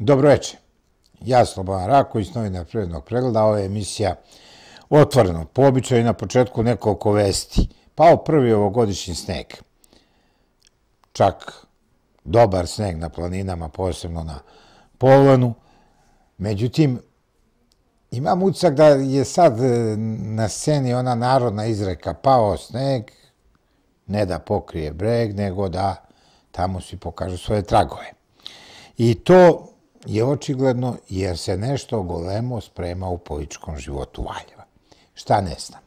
Dobro Dobroveče, ja Slobodan Raković, novina prirodnog pregleda, ova je emisija otvoreno, po običaju na početku nekoliko vesti. Pao prvi ovogodišnji sneg, čak dobar sneg na planinama, posebno na Polanu. Međutim, imam ucak da je sad e, na sceni ona narodna izreka pao sneg, ne da pokrije breg, nego da tamo svi pokažu svoje tragove. I to je očigledno jer se nešto golemo sprema u političkom životu Valjeva. Šta ne znam.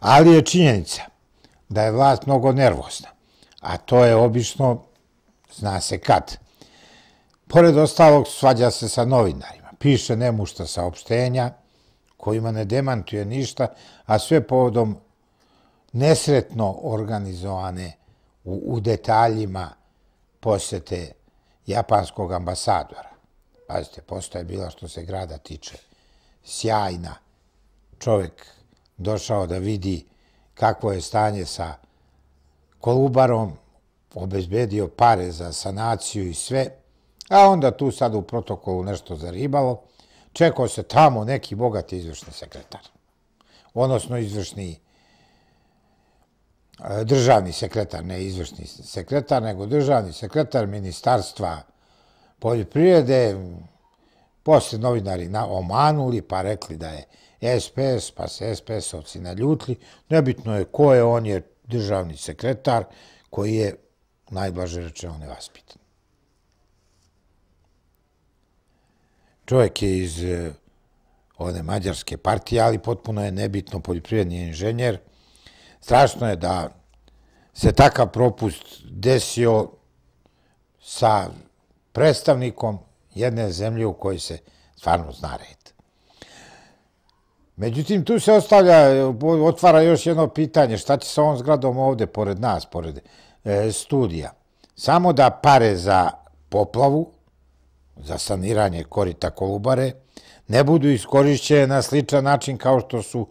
Ali je činjenica da je vlast mnogo nervozna, a to je obično, zna se kad. Pored ostalog, svađa se sa novinarima, piše nemušta saopštenja, kojima ne demantuje ništa, a sve povodom nesretno organizovane u detaljima posete japanskog ambasadora. Pazite, posto je bila što se grada tiče. Sjajna čovjek došao da vidi kakvo je stanje sa kolubarom, obezbedio pare za sanaciju i sve, a onda tu sad u protokolu nešto zaribalo, čekao se tamo neki bogati izvršni sekretar, odnosno izvršni sekretar državni sekretar, ne izvršni sekretar, nego državni sekretar ministarstva poljoprivrede, posle novinari omanuli pa rekli da je SPS, pa se SPS-ovci naljutli. Nebitno je ko je, on je državni sekretar koji je najblaže rečeno nevaspitan. Čovjek je iz eh, one mađarske partije, ali potpuno je nebitno poljoprivredni inženjer. Strašno je da se takav propust desio sa predstavnikom jedne zemlje u kojoj se stvarno zna red. Međutim, tu se ostavlja, otvara još jedno pitanje, šta će sa ovom zgradom ovde, pored nas, pored e, studija? Samo da pare za poplavu, za saniranje korita kolubare, ne budu iskorišćene na sličan način kao što su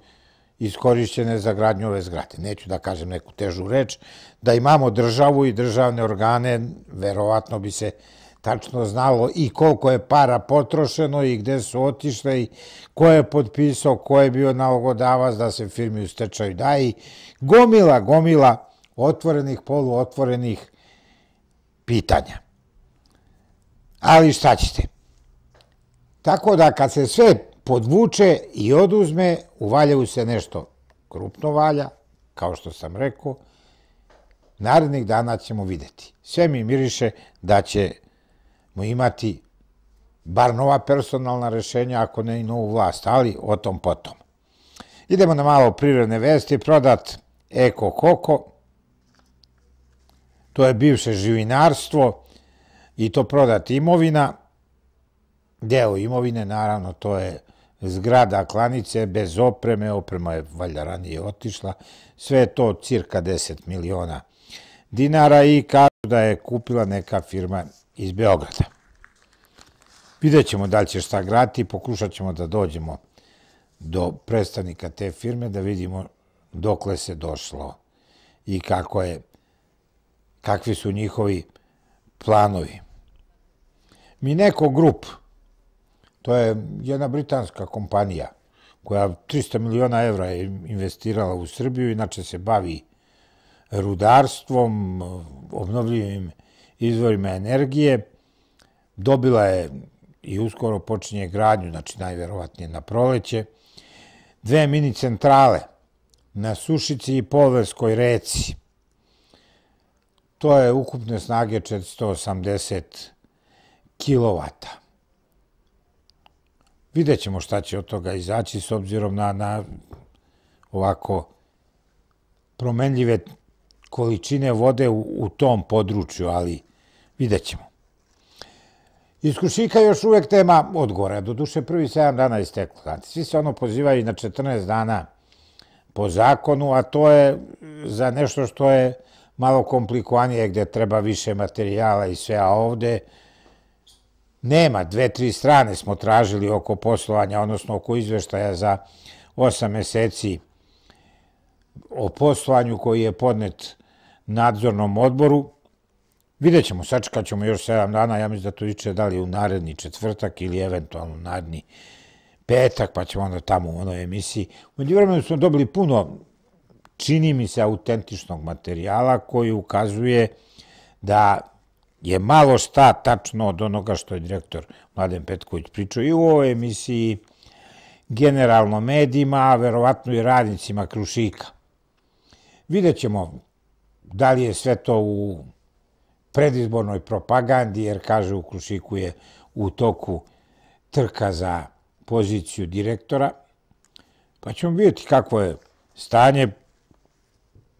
iskorišćene za gradnju ove zgrade. Neću da kažem neku težu reč. Da imamo državu i državne organe, verovatno bi se tačno znalo i koliko je para potrošeno i gde su otišle i ko je potpisao, ko je bio nalogodavac da se firmi u stečaju daji. Gomila, gomila otvorenih, poluotvorenih pitanja. Ali šta ćete? Tako da kad se sve podvuče i oduzme, u Valjevu se nešto krupno valja, kao što sam rekao, narednih dana ćemo videti. Sve mi miriše da ćemo imati bar nova personalna rešenja, ako ne i novu vlast, ali o tom potom. Idemo na malo prirodne vesti, prodat Eko Koko, to je bivše živinarstvo i to prodat imovina, deo imovine, naravno, to je zgrada klanice bez opreme, oprema je valjda ranije otišla, sve je to cirka 10 miliona dinara i kažu da je kupila neka firma iz Beograda. Vidjet ćemo da li će šta grati, pokušat ćemo da dođemo do predstavnika te firme, da vidimo dok le se došlo i kako je, kakvi su njihovi planovi. Mi neko Grupu, To je jedna britanska kompanija koja 300 miliona evra je investirala u Srbiju, inače se bavi rudarstvom, obnovljivim izvorima energije. Dobila je i uskoro počinje gradnju, znači najverovatnije na proleće, dve mini centrale na Sušici i Polverskoj reci. To je ukupne snage 480 kW. Vidjet ćemo šta će od toga izaći s obzirom na, na ovako promenljive količine vode u, u tom području, ali vidjet ćemo. Iz Krušika još uvek tema odgovora. Do duše prvi 7 dana je steklo. Znači, svi se ono pozivaju na 14 dana po zakonu, a to je za nešto što je malo komplikovanije gdje treba više materijala i sve, a ovde nema. Dve, tri strane smo tražili oko poslovanja, odnosno oko izveštaja za osam meseci o poslovanju koji je podnet nadzornom odboru. Vidjet ćemo, sačekat ćemo još sedam dana, ja mislim da to iče da li u naredni četvrtak ili eventualno naredni petak, pa ćemo onda tamo u onoj emisiji. U međuvremenu smo dobili puno, čini mi se, autentičnog materijala koji ukazuje da je malo šta tačno od onoga što je direktor Mladen Petković pričao i u ovoj emisiji, generalno medijima, a verovatno i radnicima Krušika. Vidjet ćemo da li je sve to u predizbornoj propagandi, jer kaže u Krušiku je u toku trka za poziciju direktora, pa ćemo vidjeti kako je stanje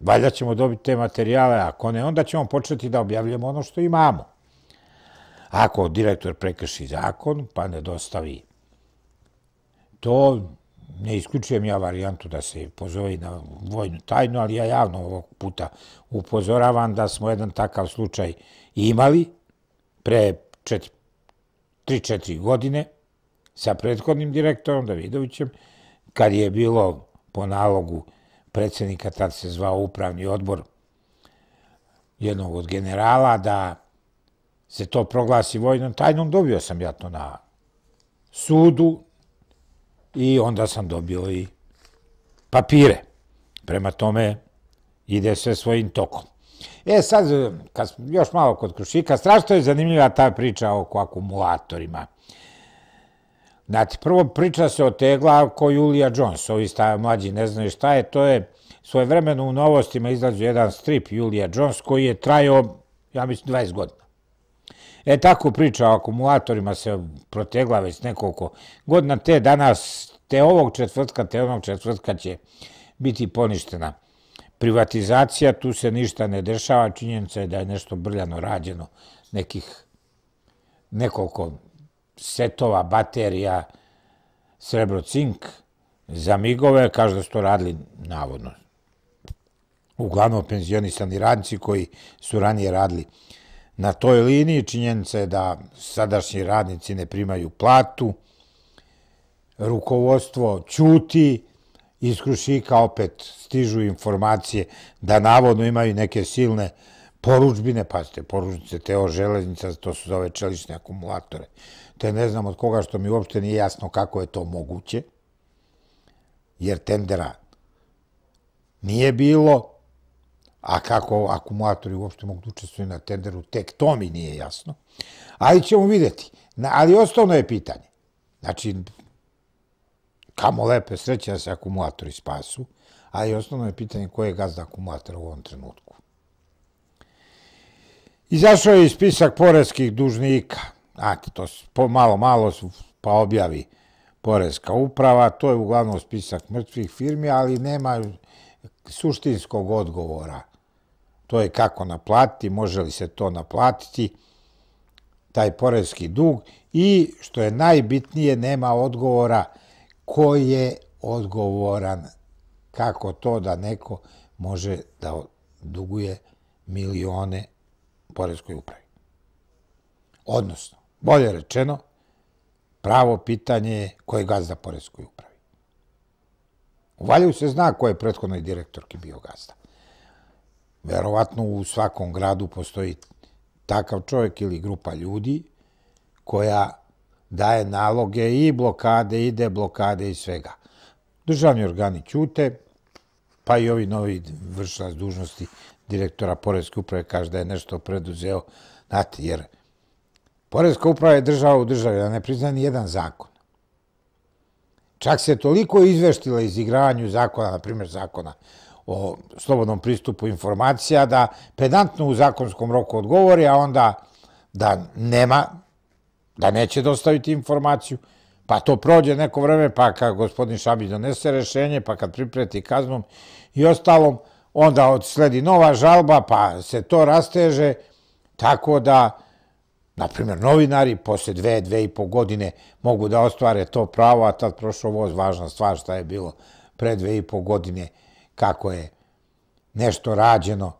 valjda ćemo dobiti te materijale, ako ne, onda ćemo početi da objavljamo ono što imamo. Ako direktor prekrši zakon, pa ne dostavi to, ne isključujem ja varijantu da se pozove na vojnu tajnu, ali ja javno ovog puta upozoravam da smo jedan takav slučaj imali pre 3-4 godine sa prethodnim direktorom Davidovićem, kad je bilo po nalogu direktora, predsjednika, tad se zvao upravni odbor jednog od generala, da se to proglasi vojnom tajnom, dobio sam ja to na sudu i onda sam dobio i papire. Prema tome ide sve svojim tokom. E sad, kad, još malo kod Krušika, strašno je zanimljiva ta priča oko akumulatorima. Znači, prvo priča se o tegla ko Julija Jones, ovi mlađi ne znaju šta je, to je svoje vremeno u novostima izlazio jedan strip Julia Jones koji je trajao, ja mislim, 20 godina. E, tako priča o akumulatorima se protegla već nekoliko godina, te danas, te ovog četvrtka, te onog četvrtka će biti poništena. Privatizacija, tu se ništa ne dešava, činjenica je da je nešto brljano rađeno nekih nekoliko setova baterija srebrocink za migove, kaže da su to radili navodno. Uglavnom penzionisani radnici koji su ranije radili na toj liniji. Činjenica je da sadašnji radnici ne primaju platu, rukovodstvo čuti, iz Krušika opet stižu informacije da navodno imaju neke silne radnice poručbine, pazite, poručbice, teo železnica, to su zove čelične akumulatore. Te ne znam od koga što mi uopšte nije jasno kako je to moguće, jer tendera nije bilo, a kako akumulatori uopšte mogu da učestvuju na tenderu, tek to mi nije jasno. Ali ćemo vidjeti. Ali osnovno je pitanje. Znači, kamo lepe sreće da se akumulatori spasu, ali osnovno je pitanje koje je gazda akumulatora u ovom trenutku. Izašao je i spisak porezkih dužnika. Znate, to malo, malo pa objavi porezka uprava. To je uglavnom spisak mrtvih firmi, ali nema suštinskog odgovora. To je kako naplatiti, može li se to naplatiti, taj porezki dug. I što je najbitnije, nema odgovora ko je odgovoran, kako to da neko može da duguje milione dolara Poreskoj upravi. Odnosno, bolje rečeno, pravo pitanje je ko je gazda Poreskoj upravi. U Valjevu se zna ko je prethodnoj direktorki bio gazda. Verovatno u svakom gradu postoji takav čovjek ili grupa ljudi koja daje naloge i blokade, ide blokade i svega. Državni organi ćute, pa i ovi novi vršac dužnosti direktora Poreske uprave kaže da je nešto preduzeo. Znate, jer Poreska uprava je država u državi, da ne prizna ni jedan zakon. Čak se je toliko izveštila iz izigravanju zakona, na primjer zakona o slobodnom pristupu informacija, da pedantno u zakonskom roku odgovori, a onda da nema, da neće dostaviti informaciju, Pa to prođe neko vreme, pa kad gospodin Šabić donese rešenje, pa kad pripreti kaznom i ostalom, onda odsledi nova žalba, pa se to rasteže, tako da, na primjer, novinari posle dve, dve i po godine mogu da ostvare to pravo, a tad prošlo voz, važna stvar šta je bilo pre dve i po godine, kako je nešto rađeno.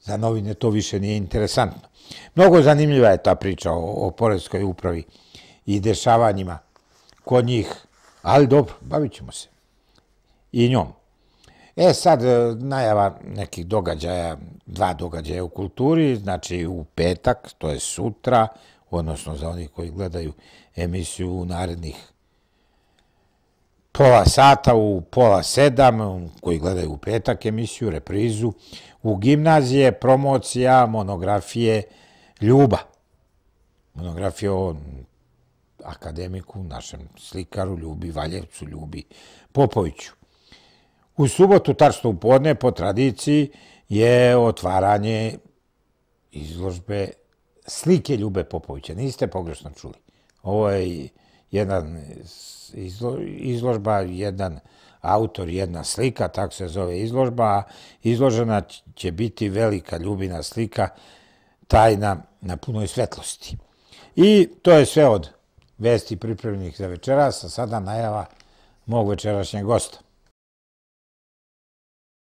Za novine to više nije interesantno. Mnogo zanimljiva je ta priča o, o Poredskoj upravi i dešavanjima kod njih, ali dobro, bavit ćemo se i njom. E sad, e, najava nekih događaja, dva događaja u kulturi, znači u petak, to je sutra, odnosno za onih koji gledaju emisiju u narednih pola sata, u pola sedam, koji gledaju u petak emisiju, reprizu, u gimnazije, promocija, monografije, ljuba. Monografija o akademiku, našem slikaru, Ljubi Valjevcu, Ljubi Popoviću. U subotu, tačno u podne, po tradiciji, je otvaranje izložbe slike Ljube Popovića. Niste pogrešno čuli. Ovo je izložba, jedan autor, jedna slika, tako se zove izložba. Izložena će biti velika Ljubina slika, tajna na punoj svetlosti. I to je sve od vesti pripremljenih za večeras, a sada najava mog večerašnjeg gosta.